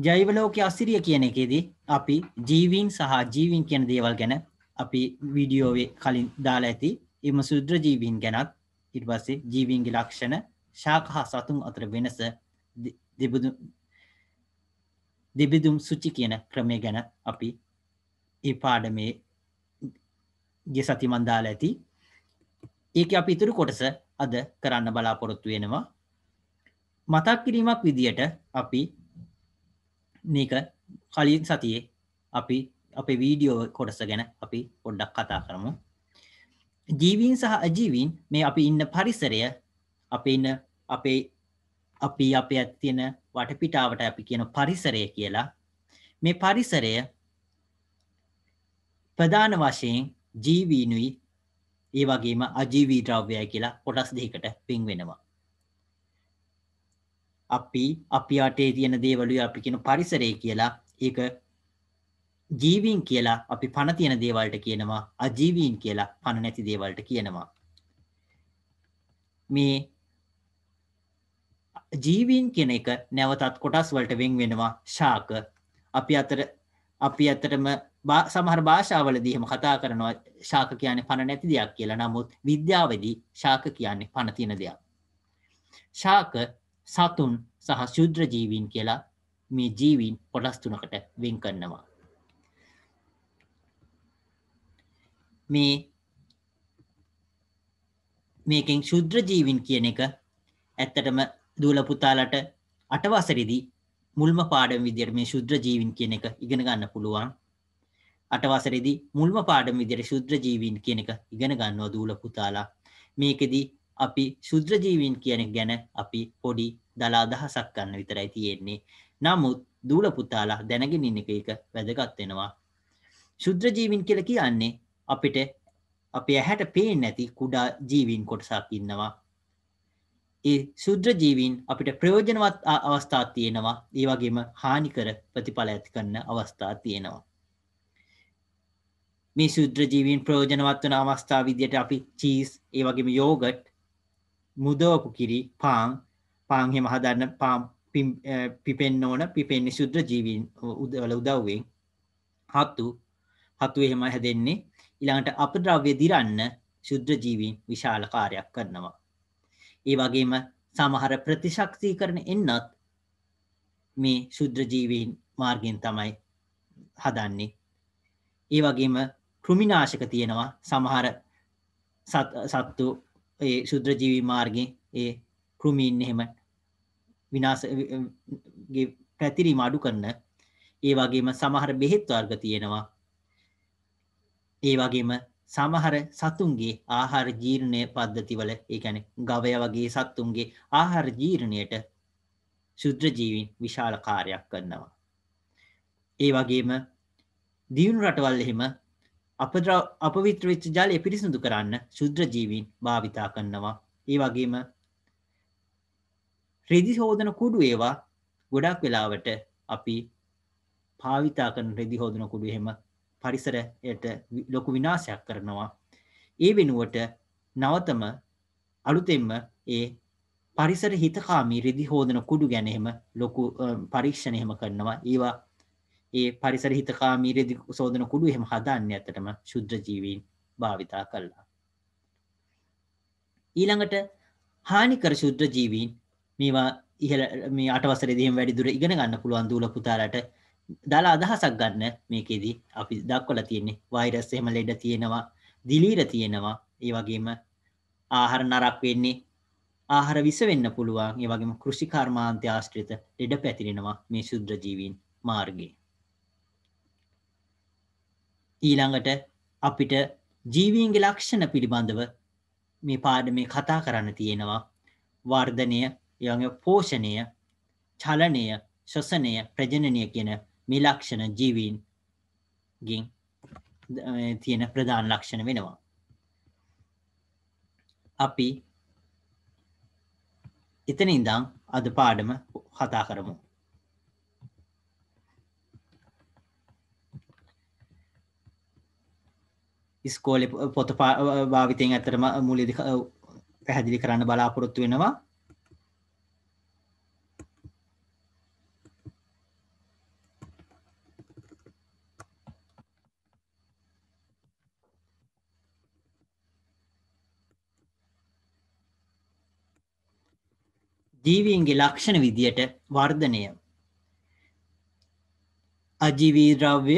ජෛවලෝක අසිරිය කියන එකේදී අපි ජීවීන් සහ ජීවින් කියන දේවල් ගැන අපි විඩියෝවේ කලින් දාලා ඇති එම සුද්‍ර ජීවීන් ගැනත් ඉට පස්සේ ජීවීන්ගේ ලක්ෂණ ශාක හා සතුන් අතර වෙනස දෙබදු දෙබිදුම් සුච්චි කියන ක්‍රමය ගැන අපි ඒ පාඩමේ ගෙ සතිමන්දාල ඇති ඒක අපි ඉතුරු කොටස අද කරන්න බලාපොරොත්තු වෙනවා මතක් කිරීමක් විදියට අපි නික කලින් සතියේ අපි අපේ වීඩියෝ කොටස ගැන අපි පොඩ්ඩක් කතා කරමු ජීවීන් සහ අජීවීන් මේ අපි ඉන්න පරිසරය අපේ ඉන්න අපේ අපි අපේ ඇත්තියෙන වටපිටාවට අපි කියන පරිසරය කියලා මේ පරිසරය ප්‍රධාන වශයෙන් ජීවීනුයි ඒ වගේම අජීවී ද්‍රව්‍යය කියලා කොටස් දෙකට පින් වෙනවා අපි අපි අටේ තියෙන දේවලුයි අපි කියන පරිසරය කියලා ඒක ජීවීන් කියලා අපි පණ තියෙන දේවල්ට කියනවා අජීවීන් කියලා පණ නැති දේවල්ට කියනවා මේ ජීවීන් කියන එක නැවතත් කොටස් වලට වෙන් වෙනවා ශාක අපි අතර අපි ඇතරම සමහර භාෂාවලදීහම කතා කරනවා ශාක කියන්නේ පණ නැති දෙයක් කියලා නමුත් විද්‍යාවදී ශාක කියන්නේ පණ තියෙන දෙයක්. ශාක සතුන් සහ ශුද්‍ර ජීවීන් කියලා මේ ජීවීන් කොටස් තුනකට වෙන් කරනවා. මේ මේකෙන් ශුද්‍ර ජීවීන් කියන එක ඇත්තටම දූල පුතාලට අටවසරෙදී මුල්ම පාඩම් විදියට මේ ශුද්‍ර ජීවීන් කියන එක ඉගෙන ගන්න පුළුවන්. අටවසරෙදි මුල්ම පාඩම විදියට ශුද්‍ර ජීවීන් කියන එක ඉගෙන ගන්නවා දූල පුතාලා මේකෙදි අපි ශුද්‍ර ජීවීන් කියන ගැන අපි පොඩි දලා අදහසක් ගන්න විතරයි තියෙන්නේ. නමුත් දූල පුතාලා දැනගෙන ඉන්න එක එක වැදගත් වෙනවා. ශුද්‍ර ජීවීන් කියලා කියන්නේ අපිට අපේ ඇහැට පේන්නේ නැති කුඩා ජීවීන් කොටසක් ඉන්නවා. ඒ ශුද්‍ර ජීවීන් අපිට ප්‍රයෝජනවත් අවස්ථා තියෙනවා. ඒ වගේම හානිකර ප්‍රතිඵල ඇති කරන අවස්ථා තියෙනවා. මේ ශුද්‍ර ජීවීන් ප්‍රයෝජනවත් වන අවස්ථා විදියට අපි චීස් ඒ වගේම යෝගට් මුදවපු කිරි පාන් පාංහෙම හදන්න පාම් පිපෙන් ඕන පිපෙන්නේ ශුද්‍ර ජීවීන් උදවල උදව්වෙන් හත්තු හතු එහෙම හැදෙන්නේ ඉළඟට අපද්‍රව්‍ය දිරන්න ශුද්‍ර ජීවීන් විශාල කාරයක් කරනවා. ඒ වගේම සමහර ප්‍රතිශක්තිී කරන එන්නත් මේ ශුද්‍ර ජීවීන් මාර්ගෙන් තමයි හදන්නේ. ඒ වගේම කෘමිනාශක තියෙනවා සමහර සත්තු ශුද්‍රජීවී මාර්ගෙන් ඒ කෘමීන් එහෙමට විනාසගේ පැතිරීම අඩු කරන ඒ වගේම සමහර බෙහෙත් වර්ග තියෙනවා ඒ වගේම සමහර සතුන්ගේ ආහාර ජීර්ණය පද්ධතිවල ඒ කියන්නේ ගවය වගේ සත්තුන්ගේ ආහාර ජීර්ණයට ශුද්‍ර ජීවීන් විශාල කාර්යයක් කරනවා ඒ වගේම දියුණු රටවල් එහෙම අපවිත්‍ර වෙච්ච ජලය පිරිසිදු කරන්න ශුද්‍ර ජීවීන් භාවිතා කරනවා ඒ වගේම රෙදි හෝදන කුඩු ඒවා ගොඩක් වෙලාවට අපි පාවිතා කරන රෙදි හෝදන කුඩු එහෙම පරිසරයට ලොකු විනාශයක් කරනවා. ඒ වෙනුවට නවතම අලුතෙන්ම ඒ පරිසර හිතකාමී රෙදි හෝදන කුඩු ගැන එහෙම ලොකු පරීක්ෂණ එහෙම කරනවා. ඒවා ඒ පරිසර හිතකාමී රෙදි සෝදන කුඩු එහෙම හදාන්නේ ඇත්තටම ශුද්‍ර ජීවීන් භාවිතා කළා. ඊළඟට හානිකර ශුද්‍ර ජීවීන් මේවා ඉහල මේ අටවසරදීම වැඩිදුර ඉගෙන ගන්න පුළුවන් දූල පුතාලට දාලා අදහසක් ගන්න මේකෙදී අපි දක්වල තියන්නේ වෛරස් එහෙම ලෙඩ තියෙනවා දිලීර තියෙනවා ඒ වගේම ආහාර නරක් වෙන්නේ ආහාර විස වෙන්න පුළුවන් ඒ වගේම කෘෂිකර්මාන්තය ආශ්‍රිත ලෙඩ පැතිරෙනවා මේ ශුද්‍ර ජීවීන් මාර්ගයේ ඊළඟට අපිට ජීවීන්ගේ ලක්ෂණ පිළිබඳව මේ පාඩ මේ කතා කරන්න තියෙනවා වර්ධනය ඊළඟ පෝෂණය චලනය ශ්වසනය ප්‍රජනනය කියන මේ ලක්ෂණ ජීවීන්ගෙන් තියෙන ප්‍රධාන ලක්ෂණ වෙනවා. අපි එතන ඉඳං අද පාඩම කතා කරමු. ස්කෝල පොත භාවිතයෙන් ඇතරම මුලදි පැහැදිලි කරන්න බලාපොරොත්තු වෙනවා ජීවීන්ගේ ලක්ෂණ විදියට වර්ධනය අජීවී ද්‍රව්‍ය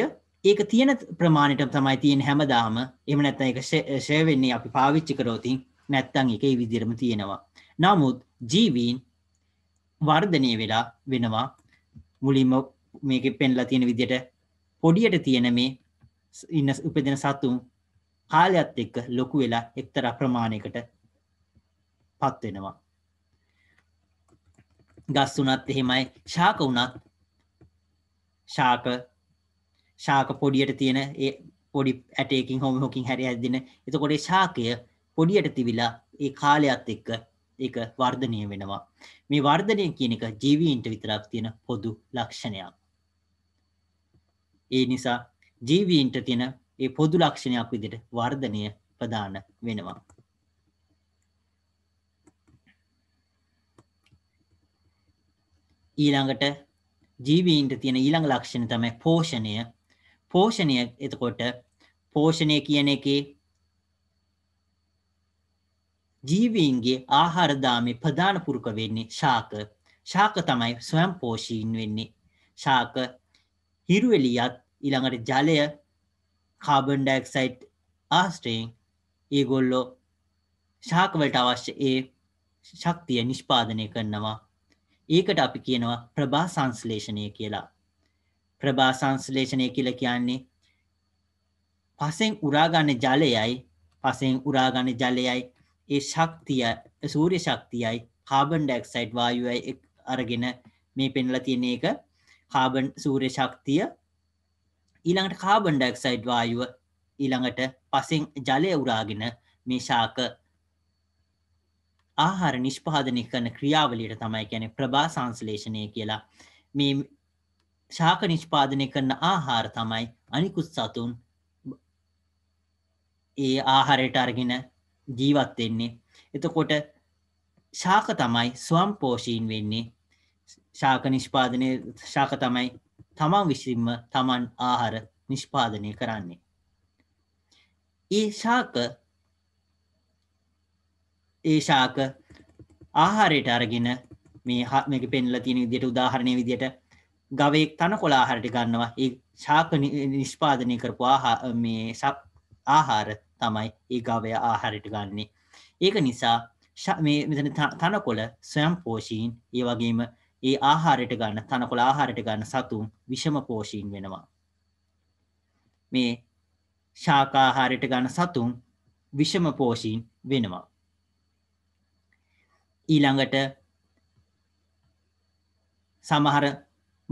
ඒක තියෙන ප්‍රමාණයට තමයි තියෙන හැමදාම එම නැත්තන් එක ශයවෙන්නේ අපි පාවිච්චි කරෝතින් නැත්තං එක විදිරම තියෙනවා නමුත් ජීවීන් වර්ධනය වෙලා වෙනවා මුලින්ම මේක පෙන්ලා තියෙන විදියට පොඩියට තියෙන මේ ඉන්න උපදෙන සතුන් කාලයක්ත් එක්ක ලොකු වෙලා එක්තර ප්‍රමාණයකට පත්වෙනවා ගස් වනත් එහෙමයි ශාක වනත් ශාක ශාක පොඩියට තියෙන ඒ පොඩි ඇටේකින් හොම හොකින් හැරි ඇදදින එතකොටේ ශාකය පොඩියට තිවිලා ඒ කාලයක්ත් එක්ක ඒක වර්ධනය වෙනවා මේ වර්ධනය කියන එක ජීවීන්ට විතරක් තියෙන පොදු ලක්ෂණයක් ඒ නිසා ජීවීන්ට තියෙන ඒ පොදු ලක්ෂණයක් විදිට වර්ධනය ප්‍රධාන වෙනවා ඊළඟට ජීවීන්ට තියෙන ඊළඟ ලක්ෂණ තමයි පෝෂණය පෝෂණය එතකොට පෝෂණය කියන එකේ ජීවීන්ගේ ආහාරදාමේ ප්‍රධාන පුරුක වෙන්නේ ශාක ශාක තමයි ස්වයම් පෝෂීන් වෙන්නේ ශාක හිරුවෙලියත් ඊළඟට ජලය කාබන් ඩයික්සයිඩ් ආශ්‍රයෙන් ඒගොල්ලෝ ශාකවලට අවශ්‍ය ඒ ශක්තිය නිෂ්පාදනය කරනවා ඒකට අපි කියනවා ප්‍රභා සංස්ලේෂණය කියලා. ප්‍රභා සංස්ලේෂණය කියල කියන්නේ පසෙන් උරාගන්න ජලයයි පසෙන් උරාගන්න ජලයයි ඒ ශක්තිය සූරය ශක්තියයි කාබන් ඩක්සයිඩ් වායුයි අරගෙන මේ පෙන්ල තියෙන එක කාබන් සූරය ශක්තිය ඊළඟට කාබන් ඩක්සයිඩ් වායුව ඊළඟට පසින් ජලය උරාගෙන මේ ශාක ආහාර නිෂ්පාදනය කරන ක්‍රියාවලියට තමයි කැනෙ ප්‍රභා සංස්ලේෂණය කියලා මේ ශාක නිෂ්පාදනය කරන ආහාර තමයි අනිකුත් සතුන් ඒ ආහාරයට අරගෙන ජීවත්වෙන්නේ එතකොට ශාක තමයි ස්වම්පෝෂීන් වෙන්නේ ශාක නිෂ්පාදනය ශාක තමයි තමන් විසින්ම තමන් ආහාර නිෂ්පාදනය කරන්නේ. ඒ ශාක ඒ ශාක ආහාරයට අරගෙන මේ හත්මක පෙන්ල තියෙන විදියට උදාහරණය විදියට ගවයෙක් තන කොලාහරට ගන්නවා ඒ ශාක නිෂ්පාදනය කරපු මේ සක් ආහාර තමයි ඒ ගවය ආහාරයට ගන්නේ ඒක නිසා මෙතන තනකොළ ස්වයම් පෝෂීන් ඒ වගේම ඒ ආහාරයට ගන්න තනකොළ ආහාරයට ගන්න සතුන් විෂම පෝෂීන් වෙනවා මේ ශාකාහාරයට ගන්න සතුන් විෂම පෝෂීන් වෙනවා ඊළඟට සමහර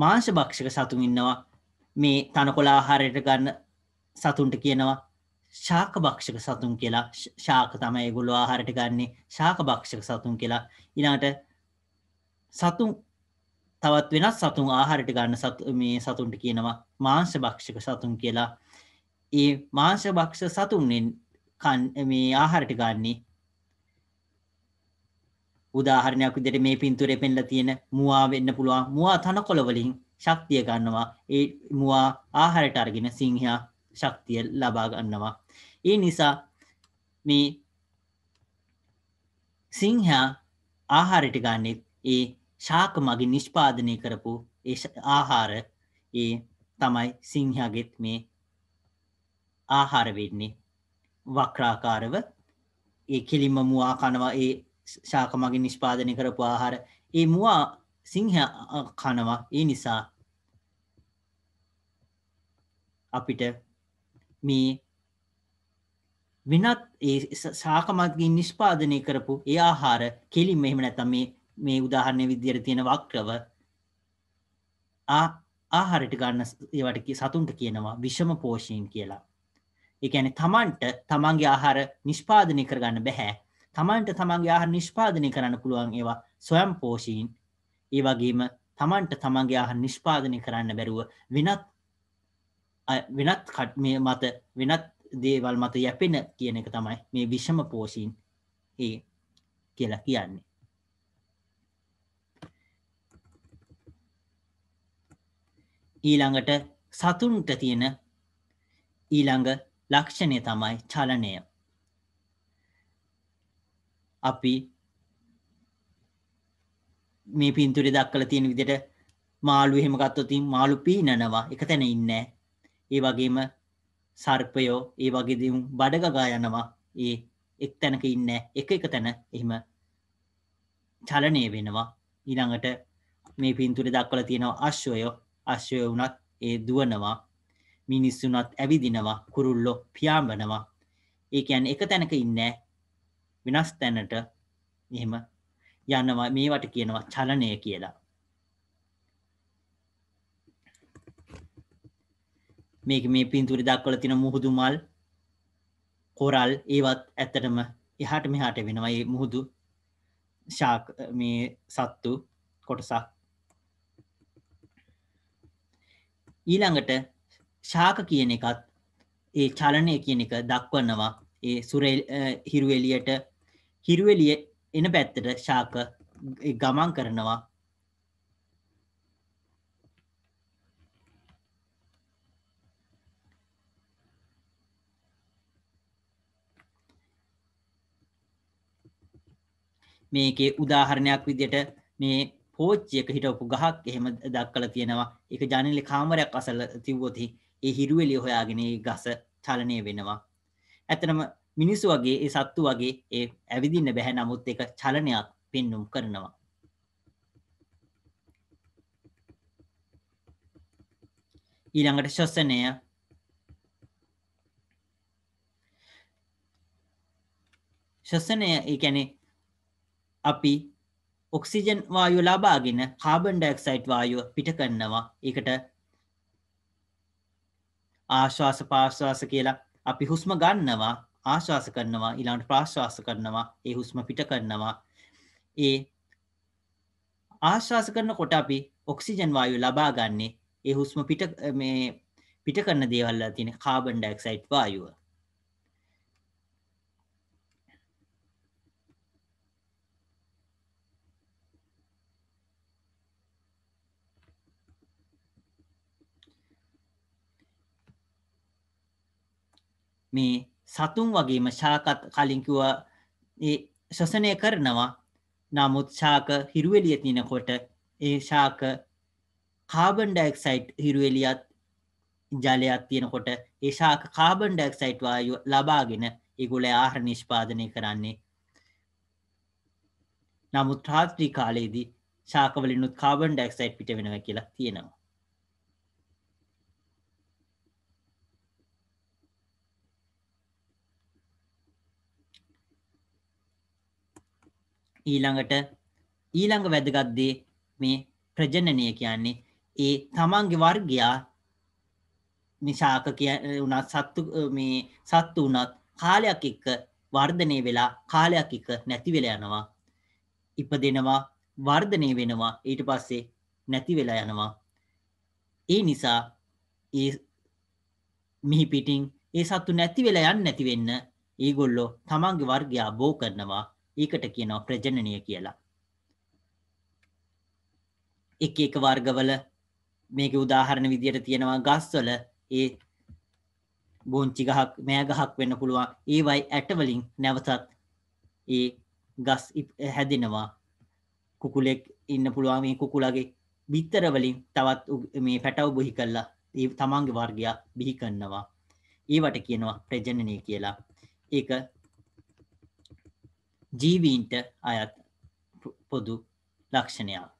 මාංශ භක්ෂක සතුන් ඉන්නවා මේ තනකොලා ආහාරයට ගන්න සතුන්ට කියනවා ශාක භක්ෂක සතුන් කියලා ශාක තමයි ඒගොල්ලෝ ආහාරයට ගන්නේ ශාක භක්ෂක සතුන් කියලා ඊළඟට සතුන් තවත් වෙනත් සතුන් ආහාරට ගන්න මේ සතුන්ට කියනවා මාංශ භක්ෂක සතුන් කියලා. ඒ මාංශ භක්ෂ සතුන්ෙන් මේ ආහාරට ගන්නේ උදාහරණයක් විදිහට මේ පින්තූරේ පෙන්ලා තියෙන මුවා වෙන්න පුළුවන් මුවා තනකොළ වලින් ශක්තිය ගන්නවා ඒ මුවා ආහාරයට අරගෙන සිංහයා ශක්තිය ලබා ගන්නවා ඒ නිසා මේ සිංහයා ආහාරයට ගන්නෙත් ඒ ශාක මගින් නිෂ්පාදනය කරපු ඒ ආහාර ඒ තමයි සිංහගෙත් මේ ආහාර වෙන්නේ වක්‍රාකාරව ඒ කෙලින්ම මුවා කනවා ඒ ශාක මගින් නිෂ්පාදනය කරපු ආහාර ඒ මවා සිංහ කනවා ඒ නිසා අපිට මේ වෙනත් ඒ සාකමත්ගින් නිෂ්පාදනය කරපු ඒ ආහාර කෙලින් මෙහෙම නැතම් මේ මේ උදාහරණය විදිර තියෙන වක්‍රව ආහාරට ගන්න ඒවට සතුන්ට කියනවා විෂම පෝෂයෙන් කියලා. එකැන තමන්ට තමන්ගේ ආහාර නිෂ්පාදනය කරගන්න බැහැ තමන්ට තමන්ගේ ආහාර නිෂ්පාදනය කරන්න පුළුවන් ඒවා සොයම් පෝෂීන් ඒ වගේම තමන්ට තමන්ගේ ආහාර නිෂ්පාදනය කරන්න බැරුව වෙනත් වෙනත් කට්මය මත වෙනත් දේවල් මත යැපෙන කියන එක තමයි මේ විෂම පෝෂීන් ඒ කියලා කියන්නේ ඊළඟට සතුන්ට තියෙන ඊළඟ ලක්ෂණය තමයි චලනය අපි මේ පින්තුරේ දක්වලා තියෙන විදිහට මාළු එහෙම ගත්තොත් මාළු පීනනවා එක තැන ඉන්නේ ඒ වගේම සර්පයෝ ඒ වගේ දේ බඩගගා යනවා ඒ එක් තැනක ඉන්නේ එක එක තැන එහෙම චලනය වෙනවා ඊළඟට මේ පින්තුරේ දක්වලා තියෙනවා අශ්වයෝ අශ්වය වුණත් ඒ දුවනවා මිනිස්සුනත් ඇවිදිනවා කුරුල්ලෝ පියාඹනවා ඒ කියන්නේ එක තැනක ඉන්නේ වෙනස් තැනට එහෙම යනවා මේවට කියනවා චලනය කියලා මේක මේ පින්තුරි දක්වල තින මුහුදු මල් කොරල් ඒවත් ඇත්තටම එහාට මෙහාට වෙනවා ඒ මුහුදු ශාක මේ සත්තු කොටසක් ඊළඟට ශාක කියන එකත් ඒ චලනය කියන එක දක්වන්නවා ඒ සුර හිරු එලියට හිරුවෙලිය එන පැත්තට ශාක ගමන් කරනවා මේකේ උදාහරණයක් විදියට මේ පෝච්චියක හිටවපු ගහක් එහෙම දක්කල තියෙනවා එක ජනලි කාමරයක් අසල තිව්වොති ඒ හිරුවෙලි හොයාගෙන ගස චලනය වෙනවා ඇතනම මිනිස්සු වගේ ඒ සත්තු වගේ ඒ ඇවිදින්න බැහැ නමුත් එක චලනයක් පෙන්නුම් කරනවා. ඊළඟට ශ්වසනය ශ්වසනය ඒැනෙ අපි ඔක්සිජන් වායු ලබාගෙන කාබන් ඩක්සයිට් වායුව පිට කරන්නවා එකට ආශ්වාස පාශ්වාස කියලා අපි හුස්ම ගන්නවා ආශ්වාස කරනවා ඊළඟට ප්‍රාශ්වාස කරනවා ඒ හුස්ම පිට කරනවා ඒ ආශ්වාස කරනකොට අපි ඔක්සිජන් වායුව ලබා ගන්නෙ ඒ හුස්ම පිට මේ පිට කරන දේවල් වල තියෙන කාබන් ඩයොක්සයිඩ් වායුව. මේ සතුන් වගේම ශාකත් කලින්කිව ශසනය කරනවා නමුත් ශාක හිරුවලිය තිනකොට ඒ ශාක කාබන්ඩක්සයිට් හිරුවලියත් ජලයක් තියෙනකොට ඒ ශාක කාබන්ඩක්සයිට් වායු ලබාගෙන ඒගොල ආහර නිෂ්පාදනය කරන්නේ නමුත් රාත්‍රී කාලයේදී ශාකවලිනුත් කාබන්ඩක්සයිට් පිට වෙනව කියලා තියෙනවා ඊළඟට ඊළඟ වැදගත්දේ මේ ප්‍රජනනය කියන්නේ ඒ තමන්ගේ වර්ගයා නිසාක කිය වනත් සත්තු මේ සත්තු වනත් කාලයක් එක්ක වර්ධනය වෙලා කාලයක් එක නැතිවෙලා යනවා ඉප දෙනවා වර්ධනය වෙනවා ඊට පස්සේ නැතිවෙලා යනවා ඒ නිසා ඒ මිහි පිටිං ඒ සත්තු නැතිවෙලා යන්න නැතිවෙන්න ඒගොල්ලෝ තමන්ගේ වර්ගයා බෝ කරනවා ඒකට කියනවා ප්‍රජනනය කියලා. එක එක වර්ගවල මේක උදාහරණ විදියට තියෙනවා ගස්වල ඒ බෝංචි ගහක් මෑ ගහක් වෙන්න පුළුවන් ඒවයි ඇටවලින් නැවතත් ඒ ගස් හැදෙනවා කුකුලෙක් ඉන්න පුළුවන් මේ කුකුලගේ බිත්තරවලින් තවත් මේ පැටව බොහි කල්ලා ඒ තමන්ගේ වර්ගයක් බිහි කන්නවා ඒවට කියනවා ප්‍රජනනය කියලා ඒක ජීවීන්ට අයත් පොදු ලක්ෂණයක්.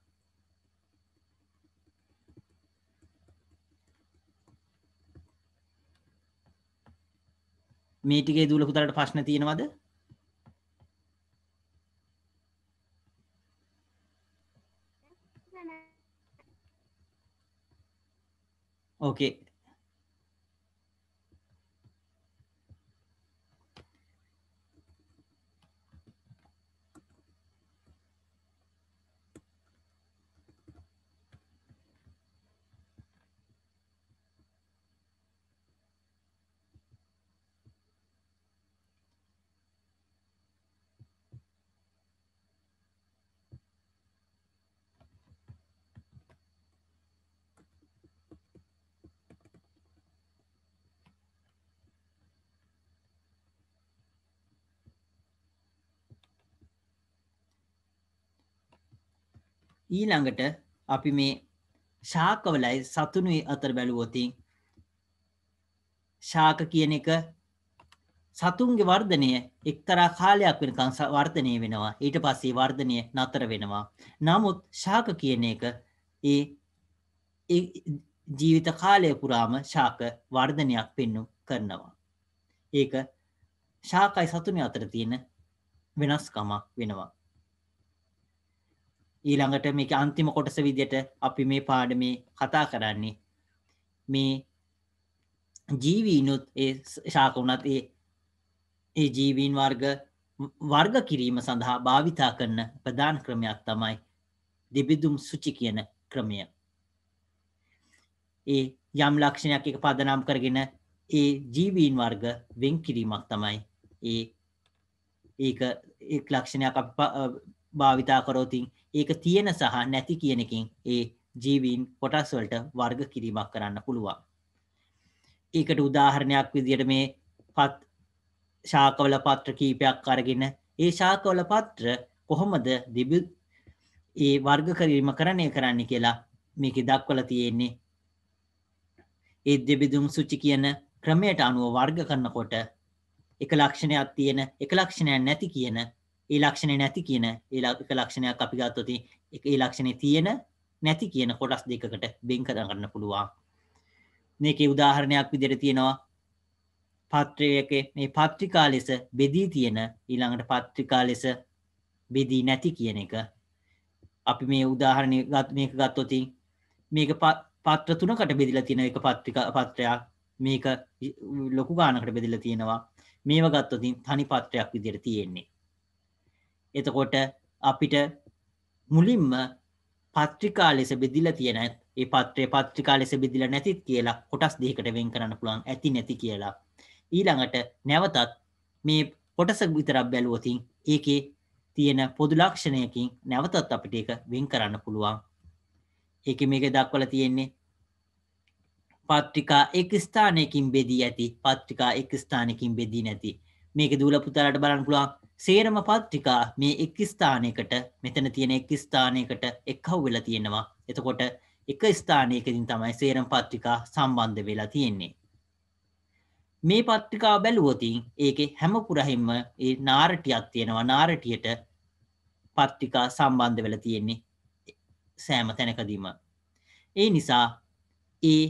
මේටිගේ දූලකුතරට ප්‍රශ්න තියෙනවද ඕකේ ඊළඟට අපි මේ ශාකවලයි සතුනුයි අතර බැලුවොතින් ශාක කියන එක සතුන්ගේ වර්ධනය එක්තරා කාලයක් වෙනකං වර්ධනය වෙනවා ඊට පස්සේ වර්ධනය නතර වෙනවා. නමුත් ශාක කියන එක ඒ ජීවිත කාලය පුරාම ශාක වර්ධනයක් පෙන්නු කරනවා. ඒක ශාකයි සතුනි අතර තියෙන වෙනස්කමක් වෙනවා. ඊළඟට මේක අන්තිම කොටස විදියට අපි මේ පාඩමේ කතා කරන්නේ මේ ජීවීනුත් ඒ ශාකවුනත් ඒ ඒ ජීවීන් වර්ග වර්ග කිරීම සඳහා භාවිතා කරන ප්‍රධාන ක්‍රමයක් තමයි දෙබිදුම් සුචි කියන ක්‍රමය. ඒ යම් ලක්ෂණයක් එක පදනම් කරගෙන ඒ ජීවීන් වර්ග වෙන් කිරීමක් තමයි ඒ ඒක ඒ ලක්ෂණයක් භාවිතා කරෝතින් ඒක තියෙන සහ නැති කියන එකෙන් ඒ ජීවීන් කොටස් වලට වර්ග කිරීමක් කරන්න පුළුවන්. ඒකට උදාහරණයක් විදිහට මේ පත් ශාකවල පත්‍ර කීපයක් අරගෙන ඒ ශාකවල පත්‍ර කොහොමද දිබි ඒ වර්ග කිරීම කරණය කරන්න කියලා මේක දක්වලා තියෙන්නේ. ඒ දෙබිදුම් සුචි කියන ක්‍රමයට අනුව වර්ග කරනකොට එක ලක්ෂණයක් තියෙන එක ලක්ෂණයක් නැති කියන ඒ ලක්ෂණය නැති කියන ඒ ලක්ෂණයක් අපි ගත්තොති එක ඒ ලක්ෂණය තියෙන නැති කියන කොටස් දෙකකට බෙන් කරන කරන්න පුළුවන් මේකේ උදාහරණයක් විදිහට තියෙනවා පත්‍රයක මේ පත්‍රිකා ලෙස බෙදී තියෙන ඊළඟට පත්‍රිකා ලෙස බෙදී නැති කියන එක අපි මේ උදාහරණ මේක ගත්තොති මේක පත්‍ර තුනකට බෙදිලා තියෙන එක පත්‍රිකා පත්‍රයක් මේක ලොකු ගානකට බෙදිලා තියෙනවා මේව ගත්තොතින් තනි පත්‍රයක් විදිහට තියෙන්නේ එතකොට අපිට මුලින්ම පත්‍රිකා ලෙස බෙදිල තියෙන ඒ පත්‍රය පත්‍රිකා ලෙස බෙදිල නැතිත් කියලා කොටස් දෙකට වෙන් කරන්න පුළුවන් ඇති නැති කියලා. ඊළඟට නැවතත් මේ කොටස විතරක් බැලුවතින් ඒකේ තියෙන පොදු ලක්ෂණයකින් නැවතත් අපිට ඒක වෙන් කරන්න පුළුවන්. ඒක මේක දක්වලා තියෙන්නේ පත්‍රිකා එක් ස්ථානයකින් බෙදී ඇති පත්‍රිකා එක් ස්ථානයකින් බෙදී නැති මේක දූල පුතාලට බලන්න පුළුවන් සේරම පත්‍රිකා මේ එක් ස්ථානයකට මෙතන තියෙන එක් ස්ථානයකට එක්හව් වෙලා තියෙනවා එතකොට එක ස්ථානයකදින් තමයි සේරම් පත්‍රිකා සම්බන්ධ වෙලා තියෙන්නේ මේ පත්‍රිකා බැලුවතින් ඒකේ හැම පුරහිම්ම ඒ නාරටියක් තියෙනවා නාරටියට පත්‍රිකා සම්බන්ධ වෙලා තියෙන්නේ සෑම තැනකදීම ඒ නිසා ඒ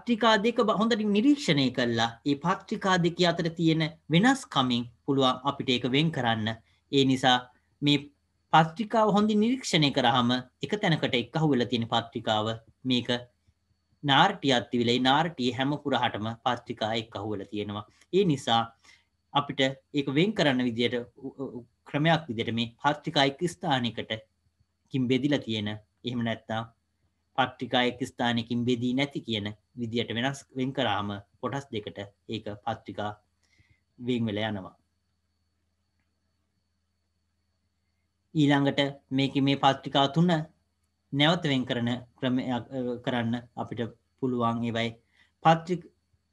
පත්‍රිකා දෙක හොඳට නිරීක්ෂණය කල්ලා ඒ පත්‍රිකා දෙක අතර තියෙන වෙනස් කමින් පුළුවන් අපිට ඒක වෙන් කරන්න ඒ නිසා මේ පත්්‍රිකාව හොඳ නිරීක්ෂණය කරහම එක තැනකට එක්කහු වෙල තියෙන පත්්‍රිකාව මේක නාර්ටියත්ති වෙලයි නාර්ටිය හැම පුරහටම පත්්‍රිකා එක්කහු වෙල තියෙනවා ඒ නිසා අපිට ඒක වෙන් කරන්න විදියට ක්‍රමයක් විදිට මේ පත්්‍රිකායික ස්ථානකට කින් බෙදිල තියෙන එහෙම නැත්තා පත්්‍රිකායක ස්ථානකින් බෙදී නැති කියන විදියට වෙනස් වෙන් කරාම පොටස් දෙකට ඒක පත්්‍රිකා වෙන් වෙල යනවා ඊළඟට මේක මේ පත්්‍රිකා තුන්න නැවතවෙන් කරන ක්‍රම කරන්න අපිට පුළුවන් ඒවයි පත්‍රි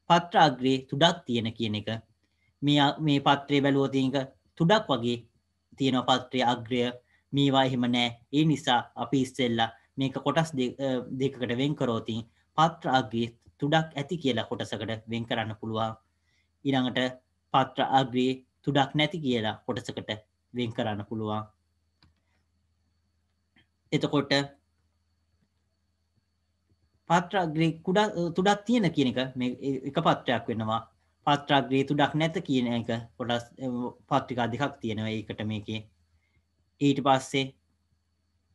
පත්‍රාග්‍රේ තුඩක් තියෙන කියන එක මේ මේ පත්‍රය බැලුවතික තුඩක් වගේ තියෙන පත්‍රය අග්‍රය මේවා එහෙම නෑ ඒ නිසා අපි ඉස්සෙල්ලා මේක කොටස් දෙකකට වෙන් කරෝතින් පත්‍ර අග්‍රේ තුඩක් ඇති කියලා කොටසකට වෙන් කරන්න පුළුවන් ඉළඟට පත්‍ර අග්‍රේ තුඩක් නැති කියලා කොටසකට වෙන් කරන්න පුළුවන් එතකොට පත්‍රාග්‍රේ කුඩා තුඩක් තියෙන කියන එක එක පත්‍රයක් වෙනවා පත්‍රාග්‍රේ තුඩක් නැත කියන එක පොඩස් පත්‍රිකා දෙකක් තියෙනවා ඒකට මේකේ ඊට පස්සේ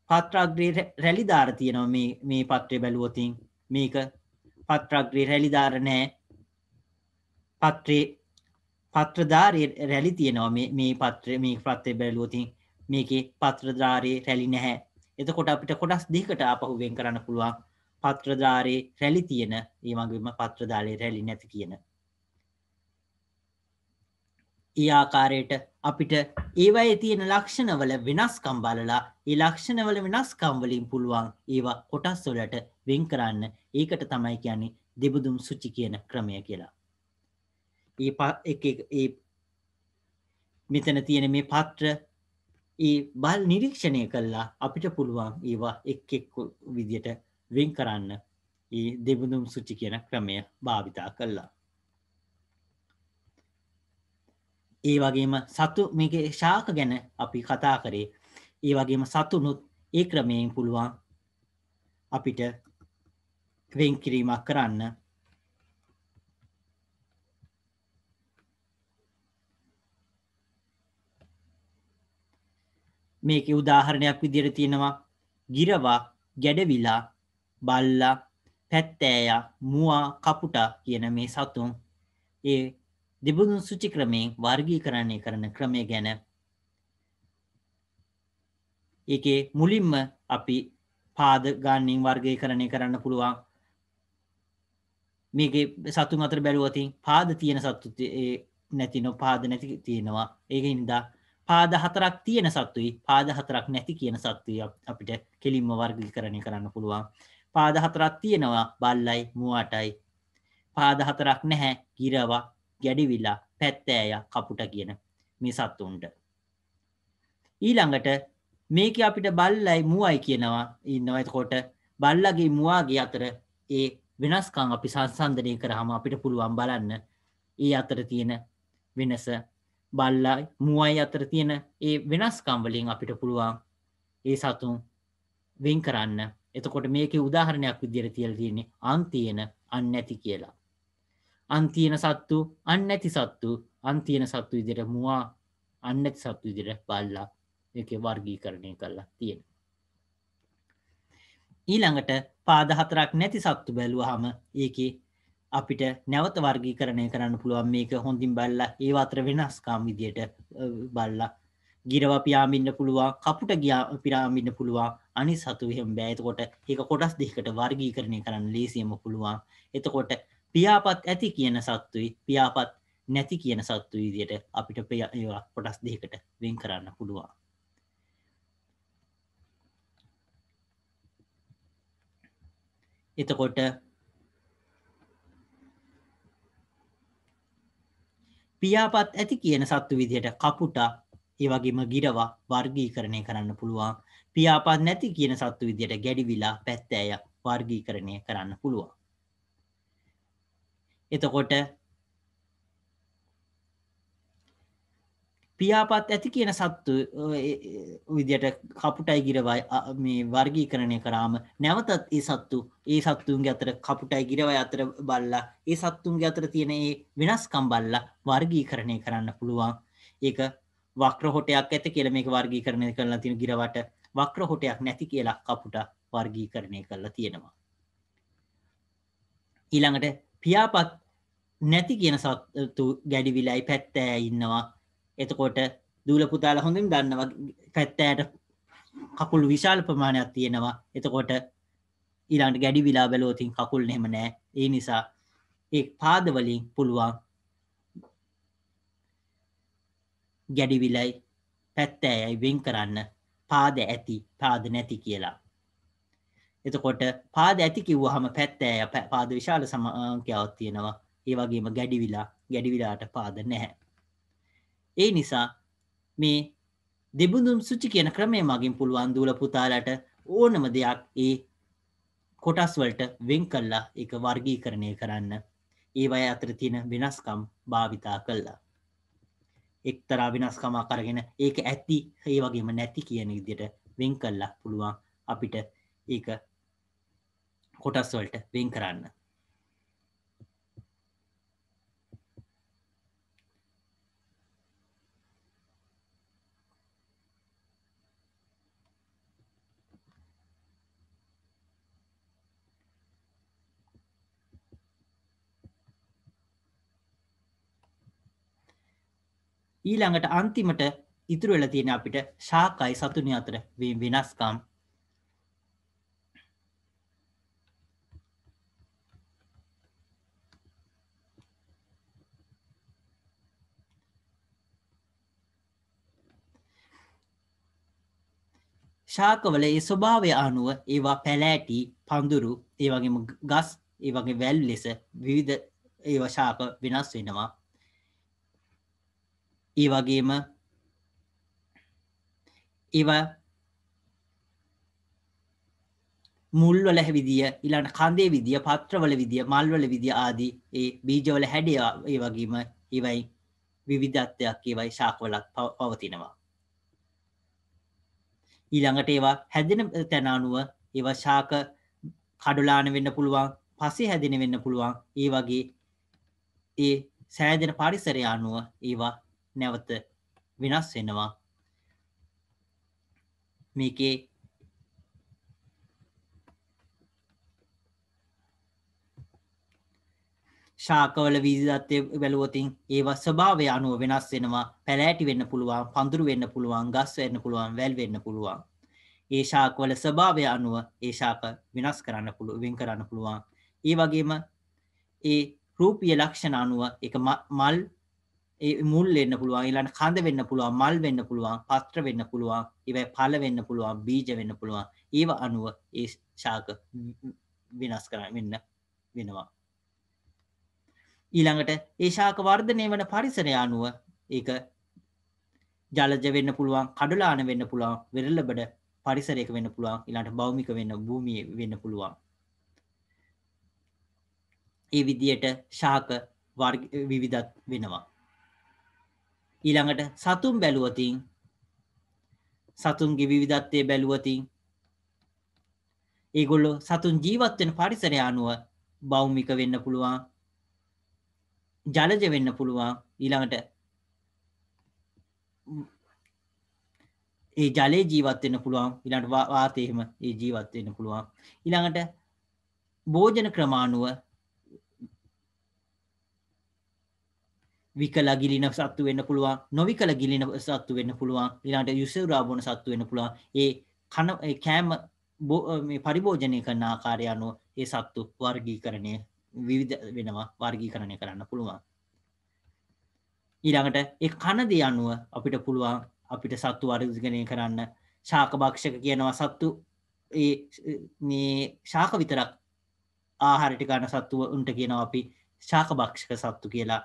පත්‍රාග්‍රේ රැලිධාර තියෙනවා මේ මේ පත්‍රය බැලුවතින් මේක පත්‍රාග්‍රේ රැලිධාර නෑ පත්‍රේ පත්‍රධාරය රැලි තියෙනවා මේ පත්‍ර මේ පත්‍රය බැලුවතින් මේකේ පත්‍රධාරය රැලි නැහැ එතකොට අපිට කොටස් දෙකට අපහු වෙන් කරන්න පුළුවන් පත්‍රධාරයේ රැලි තියෙන ඒමගේම පත්‍රධාලය රැලි නැති කියන. ඒ ආකාරයට අපිට ඒවයි තියෙන ලක්ෂණවල වෙනස්කම් බලලා ඒ ලක්ෂණවල වෙනස්කම්වලින් පුළුවන් ඒවා කොටස්වලට වෙන් කරන්න ඒකට තමයි කියන්නේ දෙබුදුම් සුච්චි කියන ක්‍රමය කියලා. ඒ මෙතන තියෙන මේ පත්‍ර ඒ බල් නිරීක්ෂණය කල්ලා අපිට පුළුවන් ඒවා එක් එක් විදියට වෙන් කරන්න ඒ දෙබඳුම් සුච්චි කියන ක්‍රමය භාවිතා කල්ලා. ඒ වගේම සතු මේක ශාක ගැන අපි කතා කරේ ඒ වගේම සතුනුත් ඒ ක්‍රමයෙන් පුළුවන් අපිට වෙන්කිරීමක් කරන්න මේක උදාහරණයක් විදිර තියෙනවා ගිරවා ගැඩවිලා බල්ලා පැත්තෑයා මුවා කපුටා කියන මේ සතුන් ඒ දෙබුදුන් සුචි ක්‍රමයෙන් වර්ගී කරන්නේ කරන ක්‍රමය ගැන ඒකේ මුලින්ම අපි පාද ගාන්නින් වර්ගය කරණය කරන්න පුළුවන් මේක සතුන් අතර බැලුවතින් පාද තියෙන සත්තු නැතින පාද නැති තියෙනවා ඒක ඉන්දා පාද හතරක් තියෙන සත්තුයි පාද හතරක් නැති කියන සත්තුයි අපිට කෙලින්ම වර්ගීකරණය කරන්න පුළුවන්. පාද හතරක් තියෙනවා බල්ලයි මුවටයි. පාද හතරක් නැහැ ගිරවා ගැඩිවිලා පැත්තෑය කපුට කියන මේ සත්තුන්ට. ඊළඟට මේක අපිට බල්ලයි මුවයි කියනවා ඉන්නවයි කොට බල්ලගේ මුවාගේ අතර ඒ වෙනස්කං අපි සංසන්ධනය කරහම අපිට පුළුවන් බලන්න ඒ අතර තියෙන වෙනස බල්ලා මුවයි අතර තියෙන ඒ වෙනස්කම්වලින් අපිට පුළුවන් ඒ සතුන් වෙන් කරන්න එතකොට මේක උදාහරණයක් විදිර තියල් තියන්නේ අන්තියන අන්නැති කියලා. අන්තියන සත්තු අන්නැති සත්තු අන්තියන සත්තු ඉදිර මවා අන්නැති සත්තු ඉදිර බල්ලා එක වර්ගී කරණය කරලා තියෙන. ඊළඟට පාදහතරක් නැති සත්තු බැලුව හම ඒකේ අපිට නැවත වර්ගීකරණය කරන්න පුළුවන් මේක හොඳින් බල්ලා ඒ අතර වෙනස්කාම් විදියට බල්ලා ගිරවා පියාමින්න පුළුවන් කපුට ගියා පිරාමින්න පුළුවන් අනි සතු එහෙම බෑ එතකොට ඒක කොටස් දෙකකට වර්ගීකරණය කරන්න ලේසියම පුළුවන් එතකොට පියාපත් ඇති කියන සත්තුයි පියාපත් නැති කියන සත්තු විදියට අපිට කොටස් දෙකකට වෙන් කරන්න පුළුවන් එතකොට පියාපත් ඇති කියන සත්තු විදියට කපුටා ඒ වගේම ගිරවා වර්ගීකරණය කරන්න පුළුවන්. පියාපත් නැති කියන සත්තු විදියට ගැඩිවිලා පැත්තෑය වර්ගීකරණය කරන්න පුළුවන්. එතකොට ප්‍රියාපත් ඇති කියන සත්තු විදියට කපුටයි ගිරවයි මේ වර්ගී කරණය කරාම නැවතත් ඒ සත්තු ඒ සත්තුන්ගේ අතර කපුටයි ගිරවයි අතර බල්ලා ඒ සත්තුන්ගේ අතර තියෙන ඒ වෙනස්කම් බල්ලා වර්ගී කරණය කරන්න පුළුවන් ඒක වක්‍ර හොටයක් ඇත කියලා මේක වර්ගී කරණය කරලා තියෙන ගිරවට වක්‍ර හොටයක් නැති කියලා කපුට වර්ගී කරණය කරලා තියෙනවා ඊළඟට පියාපත් නැති කියන සත්තු ගැඩිවිලයි පැත්තෑ ඉන්නවා එතකොට දූල පුතාල හොඳින් දන්නවා කැත්තෑට කකුල් විශාල ප්‍රමාණයක් තියෙනවා එතකොට ඊළඟට ගැඩි විලා බැලෝතින් කකුල් නෙම නෑ ඒ නිසා ඒ පාදවලින් පුළුවන් ගැඩිවිලයි පැත්තෑයයි වෙන් කරන්න පාද ඇති පාද නැති කියලා. එතකොට පාද ඇති කිව්වහම පැත්තෑය පාද විශාල සමාංකයක් තියෙනවා ඒ වගේම ගැඩිවිලා ගැඩිවිලාට පාද නැහැ. ඒ නිසා මේ දෙබුඳුම් සුචි කියන ක්‍රමය මගින් පුළුවන් දූල පුතාලට ඕනම දෙයක් ඒ කොටස්වලට වෙන් කල්ලා එක වර්ගී කරණය කරන්න ඒවය අතර තියෙන වෙනස්කම් භාවිතා කල්ලා. එක්තරා වෙනස්කමා කරගෙන ඒක ඇත්ති ඒ වගේම නැති කියන ඉදිට වෙන් කල්ලා පුළුවන් අපිට ඒක කොටස්වලට වෙන් කරන්න ඊළඟට අන්තිමට ඉතුරු වෙලා තියෙන අපිට ශාකයි සතුනි අතර වෙනස්කම් ශාකවල ඒ ස්වභාවය අනුව ඒවා පැලෑටි පඳුරු ඒ වගේම ගස් ඒ වගේ වැල් ලෙස විවිධ ඒවා ශාක වෙනස් වෙනවා ඒ වගේම ඒවා මුල්වල හැවිදිිය ඉලාට කන්දේ විදිිය පත්‍රවල විදිිය මල්වල විදිිය ආදී ඒ බීජවල හැඩිය ඒ වගේම ඒවයි විවිධත්වයක් ඒවයි ශාකවලක් පවතිනවා. ඊළඟට ඒවා හැදෙන තැනානුව ඒවා ශාක කඩුලාන වෙන්න පුළුවන් පසේ හැදෙන වෙන්න පුළුවන් ඒ වගේ ඒ සෑදෙන පරිසරයානුව ඒවා නැවත වෙනස් වෙනවා මේකේ ශාකවල වීජදත්වය බැලුවතින් ඒවා ස්භාවය අනුව වෙනස් වෙනවා පැලෑටි වෙන්න පුළුවන් පඳුරු වෙන්න පුළුවන් ගස් වෙන්න පුළුවන් වැල් වෙන්න පුළුවන් ඒ ශාකවල ස්භාවය අනුව ඒ ශාක වෙනස් කරන්න පුළුව වෙන් කරන්න පුළුවන් ඒ වගේම ඒ රූපිය ලක්ෂණ අනුව එක මල් ඒ මුල් වෙන්න පුළුවන් ඊළඟ කඳ වෙන්න පුළුවන් මල් වෙන්න පුළුවන් පත්‍ර වෙන්න පුළුවන් ඒවයි පළ වෙන්න පුළුවන් බීජ වෙන්න පුළුවන් ඒව අනුව ඒ ශාක වෙනස් කරන්න වෙන්න වෙනවා ඊළඟට ඒ ශාක වර්ධනය වන පරිසරය අනුව ඒක ජලජ වෙන්න පුළුවන් කඩලාන වෙන්න පුළුවන් වෙරළබඩ පරිසරයක වෙන්න පුළුවන් ඊළඟට භෞමික වෙන්න භූමිය වෙන්න පුළුවන් ඒ විදියට ශාක විවිධත් වෙනවා ඊළඟට සතුන් බැලුවතින් සතුන්ගේ විවිධත්වය බැලුවතින් ඒගොල්ලො සතුන් ජීවත්වෙන පරිසරය අනුව බෞමික වෙන්න පුළුවන් ජලජ වෙන්න පුළුවන් ඊළඟට ඒ ජලය ජීවත්වෙන්න පුළුවන් ඉළඟට වාතයහෙම ඒ ජීවත්වෙන්න පුළුවන් ඉළඟට භෝජන ක්‍රමාණුව විකලා ගිලින සත්තු වෙන්න පුළුවන් නොවිකලා ගිලින සත්තු වෙන්න පුළුවන් ඊළඟට යුසුරා බොන සත්තු වෙන්න පුළුවන් ඒ කන කෑම මේ පරිභෝජනය කරන ආකාරය අනුව ඒ සත්තු වර්ගීකරණය විවිධ වෙනවා වර්ගීකරණය කරන්න පුළුවන් ඊළඟට ඒ කන දේ අනුව අපිට පුළුවන් අපිට සත්තු වර්ගීකරණය කරන්න ශාකභක්ෂක කියනවා සත්තු ඒ මේ ශාක විතරක් ආහාරට ගන්න සත්තුව උන්ට කියනවා අපි ශාකභක්ෂක සත්තු කියලා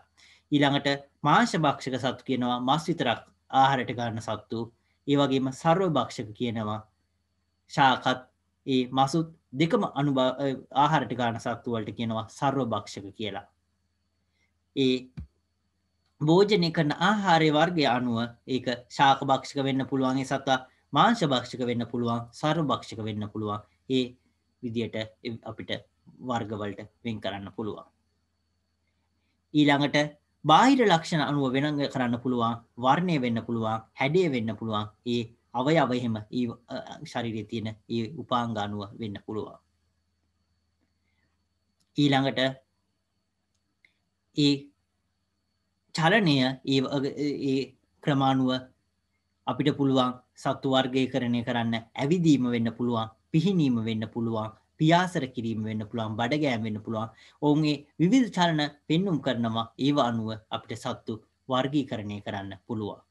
ඊළඟට මාංශ භක්ෂක සත්තු කියනවා මස් විතරක් ආහාරයට ගන්න සත්තු ඒ වගේම සර්ව භක්ෂක කියනවා ශාකත් ඒ මසුත් දෙකම අනු ආහාරට ගාන සත්තු වලට කියනවා සර්ව භක්ෂක කියලා ඒ භෝජනය කරන ආහාරය වර්ගය අනුව ඒක ශාක භක්ෂක වෙන්න පුළුවන් ඒ සතා මාංශ භක්ෂක වෙන්න පුළුවන් සර්ව භක්ෂක වෙන්න පුළුවන් ඒ විදියට අපිට වර්ගවලට වෙන් කරන්න පුළුවන් ඊළඟට බාහිර ලක්ෂණ අනුව වෙනඟ කරන්න පුළුවන් වර්ණය වෙන්න පුළුවන් හැඩය වෙන්න පුළුවන් ඒ අවයව එහෙම ඒ ශරීරයේ තියෙන ඒ උපාංග අනුව වෙන්න පුළුවන් ඊළඟට ඒ චලනය ඒ ක්‍රමාණුව අපිට පුළුවන් සත්තු වර්ගය කරණය කරන්න ඇවිදීම වෙන්න පුළුවන් පිහිනීම වෙන්න පුළුවන් පියාසර කිරීම වෙන්න පුළුවන් බඩගෑම් වෙන්න පුළුවන් ඔවුන්ගේ විවිධ චලන පෙන්නුම් කරනවා ඒව අනුව අපිට සත්තු වර්ගීකරණය කරන්න පුළුවන්